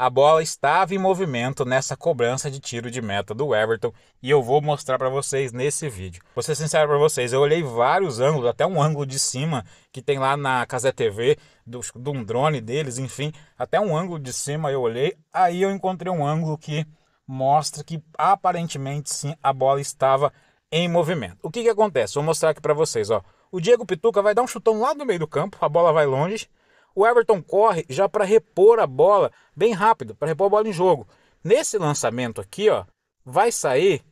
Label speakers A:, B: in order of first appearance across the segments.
A: A bola estava em movimento nessa cobrança de tiro de meta do Everton e eu vou mostrar para vocês nesse vídeo. Vou ser sincero para vocês, eu olhei vários ângulos, até um ângulo de cima que tem lá na Casa TV, do, de um drone deles, enfim, até um ângulo de cima eu olhei, aí eu encontrei um ângulo que mostra que aparentemente sim a bola estava em movimento. O que que acontece? Vou mostrar aqui para vocês, ó. O Diego Pituca vai dar um chutão lá no meio do campo, a bola vai longe, o Everton corre já para repor a bola bem rápido, para repor a bola em jogo. Nesse lançamento aqui, ó, vai sair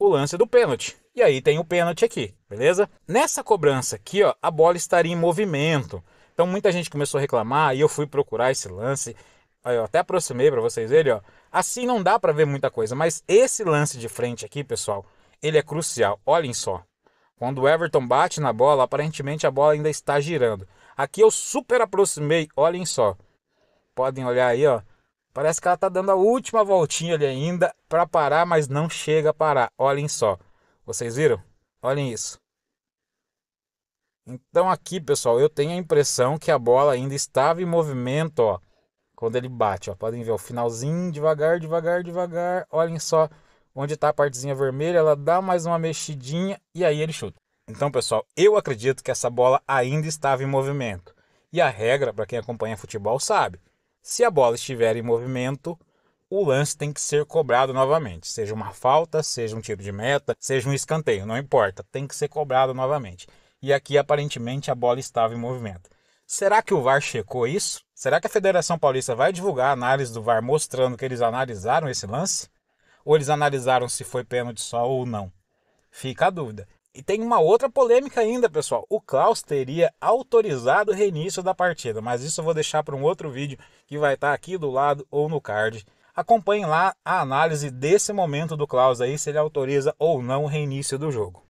A: o lance do pênalti. E aí tem o pênalti aqui, beleza? Nessa cobrança aqui, ó, a bola estaria em movimento. Então muita gente começou a reclamar e eu fui procurar esse lance. Eu até aproximei para vocês verem, ó. Assim não dá para ver muita coisa, mas esse lance de frente aqui, pessoal, ele é crucial. Olhem só. Quando o Everton bate na bola, aparentemente a bola ainda está girando. Aqui eu super aproximei, olhem só. Podem olhar aí, ó. Parece que ela tá dando a última voltinha ali ainda para parar, mas não chega a parar. Olhem só. Vocês viram? Olhem isso. Então aqui, pessoal, eu tenho a impressão que a bola ainda estava em movimento, ó. Quando ele bate, ó. Podem ver o finalzinho, devagar, devagar, devagar. Olhem só onde está a partezinha vermelha. Ela dá mais uma mexidinha e aí ele chuta. Então, pessoal, eu acredito que essa bola ainda estava em movimento. E a regra, para quem acompanha futebol, sabe: se a bola estiver em movimento, o lance tem que ser cobrado novamente. Seja uma falta, seja um tiro de meta, seja um escanteio, não importa, tem que ser cobrado novamente. E aqui, aparentemente, a bola estava em movimento. Será que o VAR checou isso? Será que a Federação Paulista vai divulgar a análise do VAR mostrando que eles analisaram esse lance? Ou eles analisaram se foi pênalti só ou não? Fica a dúvida. E tem uma outra polêmica ainda, pessoal. O Klaus teria autorizado o reinício da partida, mas isso eu vou deixar para um outro vídeo que vai estar tá aqui do lado ou no card. Acompanhe lá a análise desse momento do Klaus aí, se ele autoriza ou não o reinício do jogo.